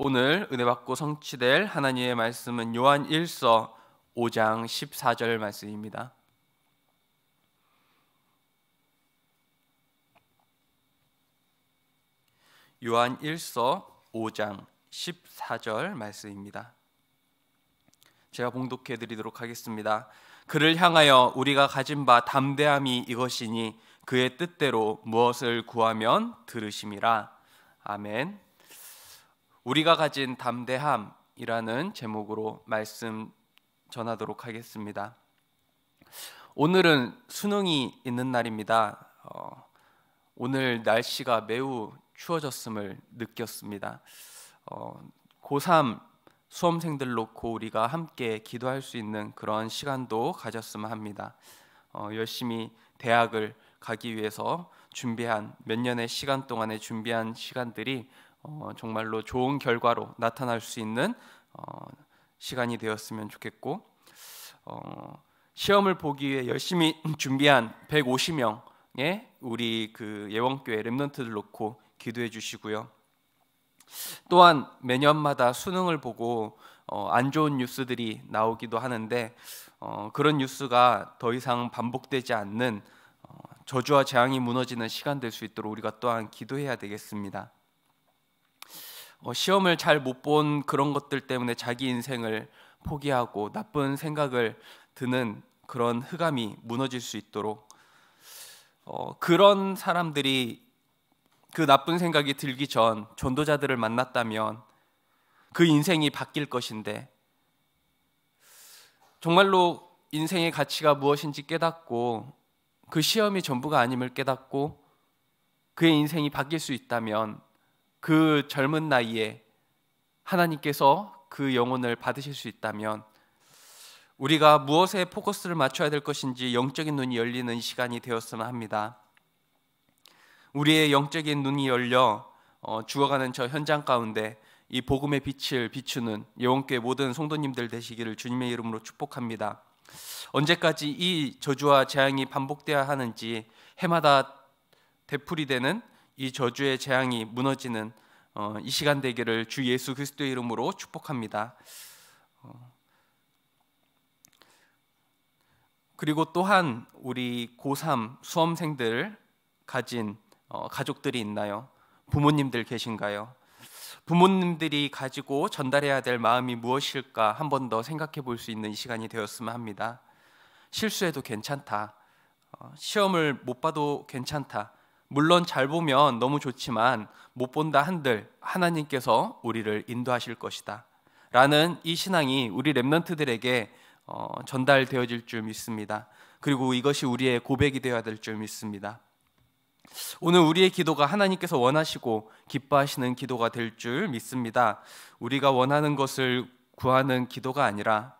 오늘 은혜 받고 성취될 하나님의 말씀은 요한 1서 5장 14절 말씀입니다. 요한 1서 5장 14절 말씀입니다. 제가 봉독해 드리도록 하겠습니다. 그를 향하여 우리가 가진 바 담대함이 이것이니 그의 뜻대로 무엇을 구하면 들으심이라. 아멘. 우리가 가진 담대함이라는 제목으로 말씀 전하도록 하겠습니다. 오늘은 수능이 있는 날입니다. 어, 오늘 날씨가 매우 추워졌음을 느꼈습니다. 어, 고3 수험생들 놓고 우리가 함께 기도할 수 있는 그런 시간도 가졌으면 합니다. 어, 열심히 대학을 가기 위해서 준비한 몇 년의 시간 동안에 준비한 시간들이 어, 정말로 좋은 결과로 나타날 수 있는 어, 시간이 되었으면 좋겠고 어, 시험을 보기 위해 열심히 준비한 150명의 우리 그 예원교회 렘넌트들 놓고 기도해 주시고요. 또한 매년마다 수능을 보고 어, 안 좋은 뉴스들이 나오기도 하는데 어, 그런 뉴스가 더 이상 반복되지 않는 어, 저주와 재앙이 무너지는 시간 될 수 있도록 우리가 또한 기도해야 되겠습니다. 어, 시험을 잘 못 본 그런 것들 때문에 자기 인생을 포기하고 나쁜 생각을 드는 그런 흑암이 무너질 수 있도록 어, 그런 사람들이 그 나쁜 생각이 들기 전 전도자들을 만났다면 그 인생이 바뀔 것인데 정말로 인생의 가치가 무엇인지 깨닫고 그 시험이 전부가 아님을 깨닫고 그의 인생이 바뀔 수 있다면 그 젊은 나이에 하나님께서 그 영혼을 받으실 수 있다면 우리가 무엇에 포커스를 맞춰야 될 것인지 영적인 눈이 열리는 시간이 되었으면 합니다. 우리의 영적인 눈이 열려 어, 어가는저 현장 가운데 이 복음의 빛을 비추는 예원교 모든 성도님들 되시기를 주님의 이름으로 축복합니다. 언제까지 이 저주와 재앙이 반복되어야 하는지 해마다 되풀이되는 이 저주의 재앙이 무너지는 어, 이 시간 되기를 주 예수 그리스도의 이름으로 축복합니다. 어, 그리고 또한 우리 고3 수험생들 가진 어, 가족들이 있나요? 부모님들 계신가요? 부모님들이 가지고 전달해야 될 마음이 무엇일까 한 번 더 생각해 볼 수 있는 시간이 되었으면 합니다. 실수해도 괜찮다. 시험을 못 봐도 괜찮다. 물론 잘 보면 너무 좋지만 못 본다 한들 하나님께서 우리를 인도하실 것이다. 라는 이 신앙이 우리 랩런트들에게 어, 전달되어질 줄 믿습니다. 그리고 이것이 우리의 고백이 되어야 될 줄 믿습니다. 오늘 우리의 기도가 하나님께서 원하시고 기뻐하시는 기도가 될 줄 믿습니다. 우리가 원하는 것을 구하는 기도가 아니라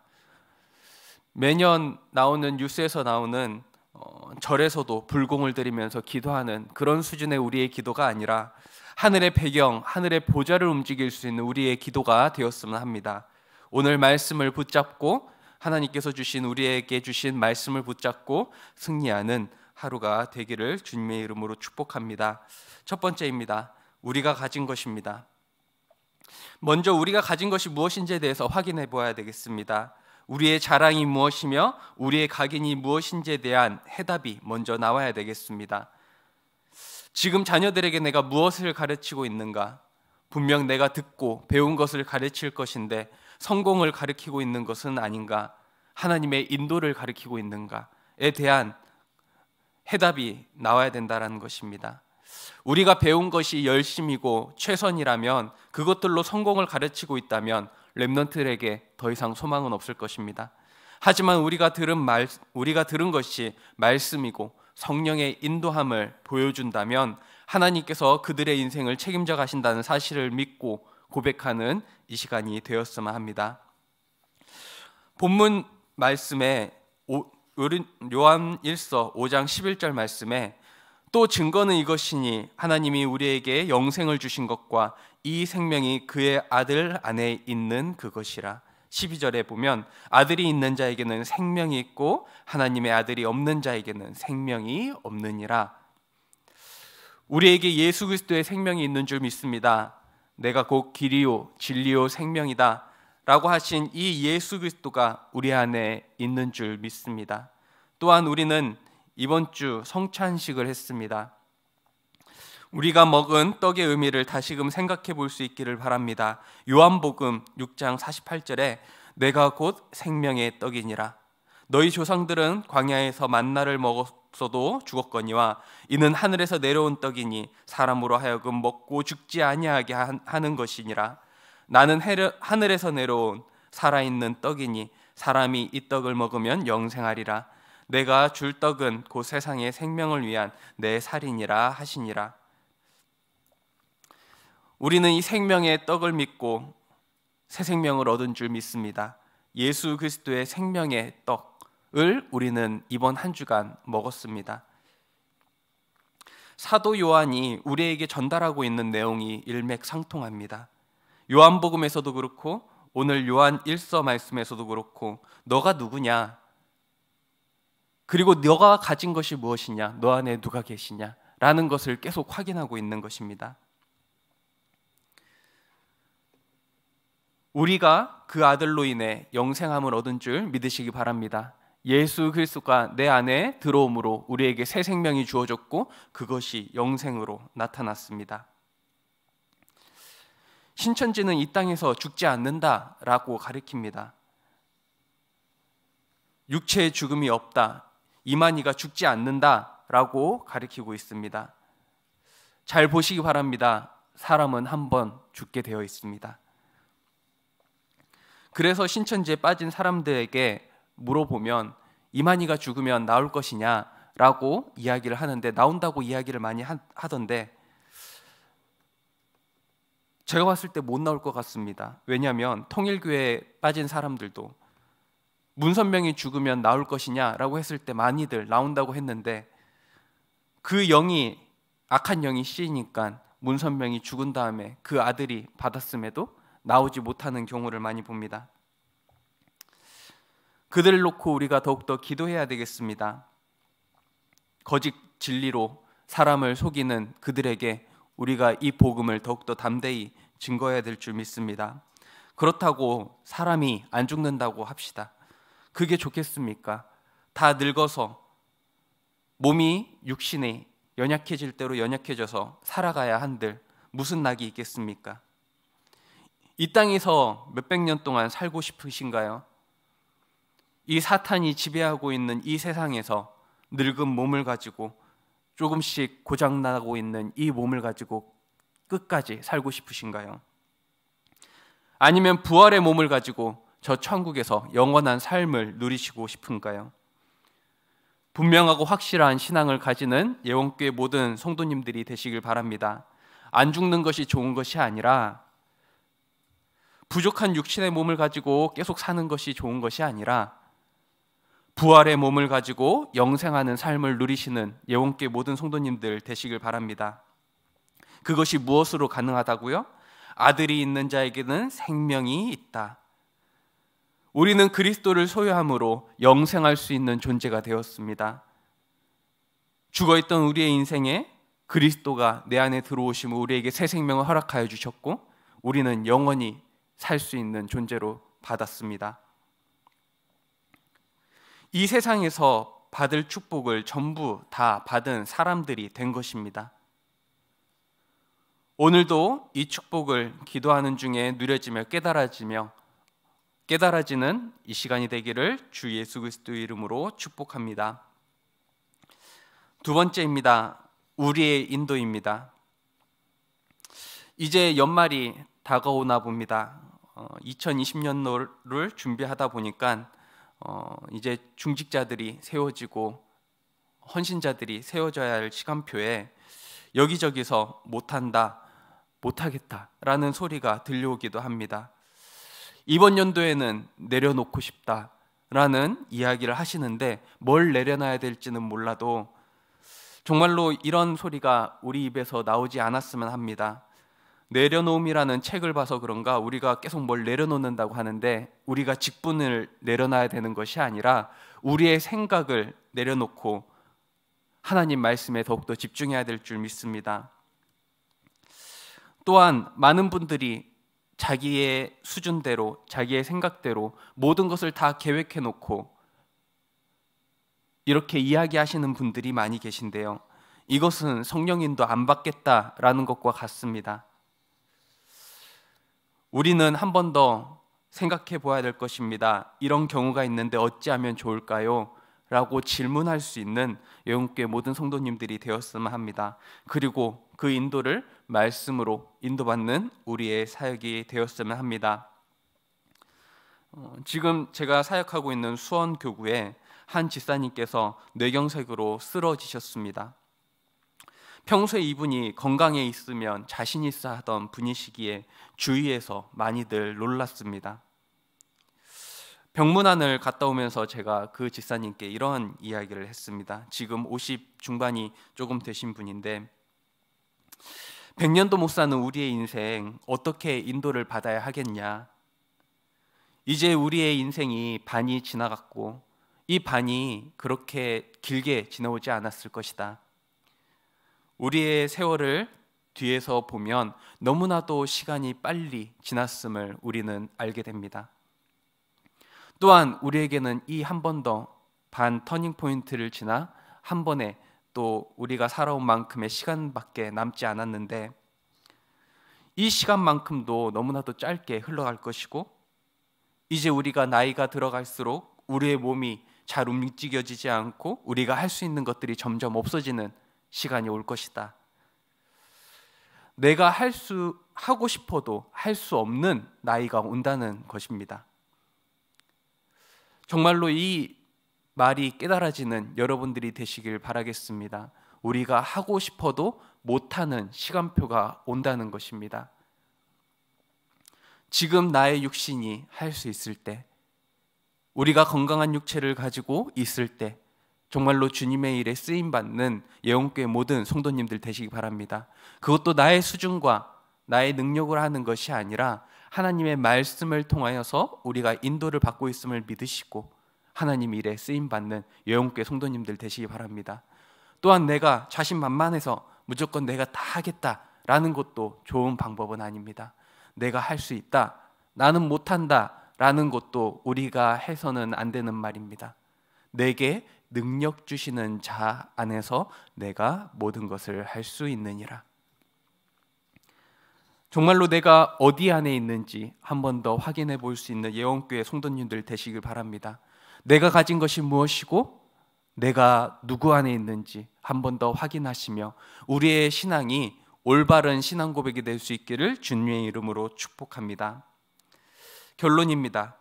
매년 나오는 뉴스에서 나오는 어, 절에서도 불공을 드리면서 기도하는 그런 수준의 우리의 기도가 아니라 하늘의 배경, 하늘의 보좌를 움직일 수 있는 우리의 기도가 되었으면 합니다. 오늘 말씀을 붙잡고 하나님께서 주신 우리에게 주신 말씀을 붙잡고 승리하는 하루가 되기를 주님의 이름으로 축복합니다. 첫 번째입니다. 우리가 가진 것입니다. 먼저 우리가 가진 것이 무엇인지에 대해서 확인해 보아야 되겠습니다. 우리의 자랑이 무엇이며 우리의 각인이 무엇인지에 대한 해답이 먼저 나와야 되겠습니다. 지금 자녀들에게 내가 무엇을 가르치고 있는가? 분명 내가 듣고 배운 것을 가르칠 것인데 성공을 가르치고 있는 것은 아닌가? 하나님의 인도를 가르치고 있는가에 대한 해답이 나와야 된다라는 것입니다. 우리가 배운 것이 열심이고 최선이라면 그것들로 성공을 가르치고 있다면 렘넌트에게 더 이상 소망은 없을 것입니다. 하지만 우리가 들은 말 우리가 들은 것이 말씀이고 성령의 인도함을 보여준다면 하나님께서 그들의 인생을 책임져 가신다는 사실을 믿고 고백하는 이 시간이 되었으면 합니다. 본문 말씀에 요한 1서 5장 11절 말씀에 또 증거는 이것이니 하나님이 우리에게 영생을 주신 것과 이 생명이 그의 아들 안에 있는 그것이라 12절에 보면 아들이 있는 자에게는 생명이 있고 하나님의 아들이 없는 자에게는 생명이 없느니라 우리에게 예수 그리스도의 생명이 있는 줄 믿습니다 내가 곧 길이요 진리요 생명이다 라고 하신 이 예수 그리스도가 우리 안에 있는 줄 믿습니다 또한 우리는 이번 주 성찬식을 했습니다 우리가 먹은 떡의 의미를 다시금 생각해 볼 수 있기를 바랍니다. 요한복음 6장 48절에 내가 곧 생명의 떡이니라. 너희 조상들은 광야에서 만나를 먹었어도 죽었거니와 이는 하늘에서 내려온 떡이니 사람으로 하여금 먹고 죽지 아니하게 하는 것이니라. 나는 하늘에서 내려온 살아있는 떡이니 사람이 이 떡을 먹으면 영생하리라. 내가 줄 떡은 곧 세상의 생명을 위한 내 살이니라 하시니라. 우리는 이 생명의 떡을 믿고 새 생명을 얻은 줄 믿습니다. 예수 그리스도의 생명의 떡을 우리는 이번 한 주간 먹었습니다. 사도 요한이 우리에게 전달하고 있는 내용이 일맥상통합니다. 요한복음에서도 그렇고 오늘 요한 1서 말씀에서도 그렇고 너가 누구냐? 그리고 너가 가진 것이 무엇이냐? 너 안에 누가 계시냐? 라는 것을 계속 확인하고 있는 것입니다. 우리가 그 아들로 인해 영생함을 얻은 줄 믿으시기 바랍니다. 예수 그리스도가 내 안에 들어옴으로 우리에게 새 생명이 주어졌고 그것이 영생으로 나타났습니다. 신천지는 이 땅에서 죽지 않는다라고 가리킵니다. 육체의 죽음이 없다. 이만희가 죽지 않는다라고 가리키고 있습니다. 잘 보시기 바랍니다. 사람은 한 번 죽게 되어 있습니다. 그래서 신천지에 빠진 사람들에게 물어보면 이만희가 죽으면 나올 것이냐라고 이야기를 하는데 나온다고 이야기를 많이 하, 하던데 제가 봤을 때 못 나올 것 같습니다. 왜냐하면 통일교에 회 빠진 사람들도 문선명이 죽으면 나올 것이냐라고 했을 때 많이들 나온다고 했는데 그 영이 악한 영이 씨니까 문선명이 죽은 다음에 그 아들이 받았음에도 나오지 못하는 경우를 많이 봅니다. 그들을 놓고 우리가 더욱더 기도해야 되겠습니다. 거짓 진리로 사람을 속이는 그들에게 우리가 이 복음을 더욱더 담대히 증거해야 될 줄 믿습니다. 그렇다고 사람이 안 죽는다고 합시다. 그게 좋겠습니까? 다 늙어서 몸이 육신이 연약해질 대로 연약해져서 살아가야 한들 무슨 낙이 있겠습니까? 이 땅에서 몇 백 년 동안 살고 싶으신가요? 이 사탄이 지배하고 있는 이 세상에서 늙은 몸을 가지고 조금씩 고장나고 있는 이 몸을 가지고 끝까지 살고 싶으신가요? 아니면 부활의 몸을 가지고 저 천국에서 영원한 삶을 누리시고 싶은가요? 분명하고 확실한 신앙을 가지는 예원교회 모든 성도님들이 되시길 바랍니다. 안 죽는 것이 좋은 것이 아니라 부족한 육신의 몸을 가지고 계속 사는 것이 좋은 것이 아니라 부활의 몸을 가지고 영생하는 삶을 누리시는 예원께 모든 성도님들 되시길 바랍니다. 그것이 무엇으로 가능하다고요? 아들이 있는 자에게는 생명이 있다. 우리는 그리스도를 소유함으로 영생할 수 있는 존재가 되었습니다. 죽어 있던 우리의 인생에 그리스도가 내 안에 들어오심으 우리에게 새 생명을 허락하여 주셨고 우리는 영원히 살수 있는 존재로 받았습니다. 이 세상에서 받을 축복을 전부 다 받은 사람들이 된 것입니다. 오늘도 이 축복을 기도하는 중에 누려지며 깨달아지며 깨달아지는 이 시간이 되기를 주 예수 그리스도 이름으로 축복합니다. 두 번째입니다. 우리의 인도입니다. 이제 연말이 다가오나 봅니다. 2020년도를 어, 준비하다 보니까 어, 이제 중직자들이 세워지고 헌신자들이 세워져야 할 시간표에 여기저기서 못한다, 못하겠다라는 소리가 들려오기도 합니다. 이번 연도에는 내려놓고 싶다라는 이야기를 하시는데 뭘 내려놔야 될지는 몰라도 정말로 이런 소리가 우리 입에서 나오지 않았으면 합니다. 내려놓음이라는 책을 봐서 그런가 우리가 계속 뭘 내려놓는다고 하는데 우리가 직분을 내려놔야 되는 것이 아니라 우리의 생각을 내려놓고 하나님 말씀에 더욱더 집중해야 될 줄 믿습니다. 또한 많은 분들이 자기의 수준대로 자기의 생각대로 모든 것을 다 계획해 놓고 이렇게 이야기하시는 분들이 많이 계신데요. 이것은 성령인도 안 받겠다라는 것과 같습니다. 우리는 한 번 더 생각해 보아야 될 것입니다. 이런 경우가 있는데 어찌하면 좋을까요? 라고 질문할 수 있는 영국교회 모든 성도님들이 되었으면 합니다. 그리고 그 인도를 말씀으로 인도받는 우리의 사역이 되었으면 합니다. 어, 지금 제가 사역하고 있는 수원 교구에 한 집사님께서 뇌경색으로 쓰러지셨습니다. 평소에 이분이 건강에 있으면 자신 있어 하던 분이시기에 주위에서 많이들 놀랐습니다. 병문안을 갔다 오면서 제가 그 집사님께 이런 이야기를 했습니다. 지금 50 중반이 조금 되신 분인데 100년도 못 사는 우리의 인생 어떻게 인도를 받아야 하겠냐? 이제 우리의 인생이 반이 지나갔고 이 반이 그렇게 길게 지나오지 않았을 것이다. 우리의 세월을 뒤에서 보면 너무나도 시간이 빨리 지났음을 우리는 알게 됩니다. 또한 우리에게는 이 한 번 더 반 터닝 포인트를 지나 한 번에 또 우리가 살아온 만큼의 시간밖에 남지 않았는데 이 시간만큼도 너무나도 짧게 흘러갈 것이고 이제 우리가 나이가 들어갈수록 우리의 몸이 잘 움직여지지 않고 우리가 할 수 있는 것들이 점점 없어지는 시간이 올 것이다. 내가 할 수 하고 싶어도 할 수 없는 나이가 온다는 것입니다. 정말로 이 말이 깨달아지는 여러분들이 되시길 바라겠습니다. 우리가 하고 싶어도 못하는 시간표가 온다는 것입니다. 지금 나의 육신이 할 수 있을 때, 우리가 건강한 육체를 가지고 있을 때, 정말로 주님의 일에 쓰임 받는 예언교회 모든 성도님들 되시기 바랍니다. 그것도 나의 수준과 나의 능력으로 하는 것이 아니라 하나님의 말씀을 통하여서 우리가 인도를 받고 있음을 믿으시고 하나님 일에 쓰임 받는 예언교회 성도님들 되시기 바랍니다. 또한 내가 자신만만해서 무조건 내가 다 하겠다라는 것도 좋은 방법은 아닙니다. 내가 할 수 있다. 나는 못한다. 라는 것도 우리가 해서는 안 되는 말입니다. 내게 능력 주시는 자 안에서 내가 모든 것을 할 수 있느니라. 정말로 내가 어디 안에 있는지 한 번 더 확인해 볼 수 있는 예원교회 성도님들 되시길 바랍니다. 내가 가진 것이 무엇이고 내가 누구 안에 있는지 한 번 더 확인하시며 우리의 신앙이 올바른 신앙 고백이 될 수 있기를 주님의 이름으로 축복합니다. 결론입니다.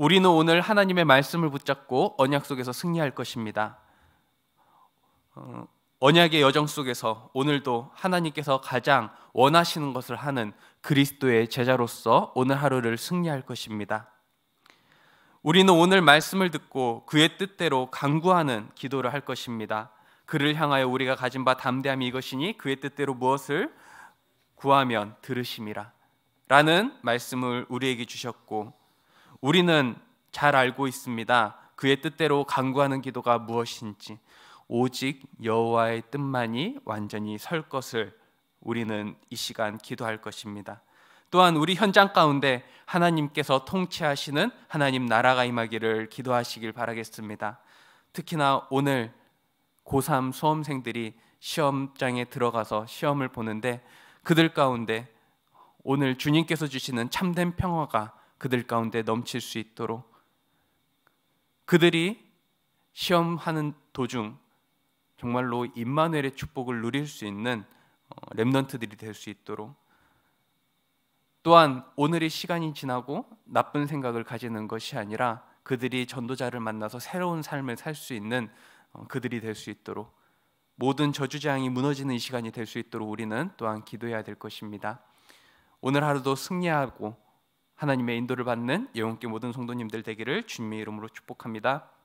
우리는 오늘 하나님의 말씀을 붙잡고 언약 속에서 승리할 것입니다. 어, 언약의 여정 속에서 오늘도 하나님께서 가장 원하시는 것을 하는 그리스도의 제자로서 오늘 하루를 승리할 것입니다. 우리는 오늘 말씀을 듣고 그의 뜻대로 강구하는 기도를 할 것입니다. 그를 향하여 우리가 가진 바 담대함이 이것이니 그의 뜻대로 무엇을 구하면 들으심이라 라는 말씀을 우리에게 주셨고 우리는 잘 알고 있습니다. 그의 뜻대로 간구하는 기도가 무엇인지 오직 여호와의 뜻만이 완전히 설 것을 우리는 이 시간 기도할 것입니다. 또한 우리 현장 가운데 하나님께서 통치하시는 하나님 나라가 임하기를 기도하시길 바라겠습니다. 특히나 오늘 고3 수험생들이 시험장에 들어가서 시험을 보는데 그들 가운데 오늘 주님께서 주시는 참된 평화가 그들 가운데 넘칠 수 있도록 그들이 시험하는 도중 정말로 임마누엘의 축복을 누릴 수 있는 어, 렘넌트들이 될 수 있도록 또한 오늘의 시간이 지나고 나쁜 생각을 가지는 것이 아니라 그들이 전도자를 만나서 새로운 삶을 살 수 있는 어, 그들이 될 수 있도록 모든 저주장이 무너지는 시간이 될 수 있도록 우리는 또한 기도해야 될 것입니다. 오늘 하루도 승리하고 하나님의 인도를 받는 영원께 모든 성도님들 되기를 주님의 이름으로 축복합니다.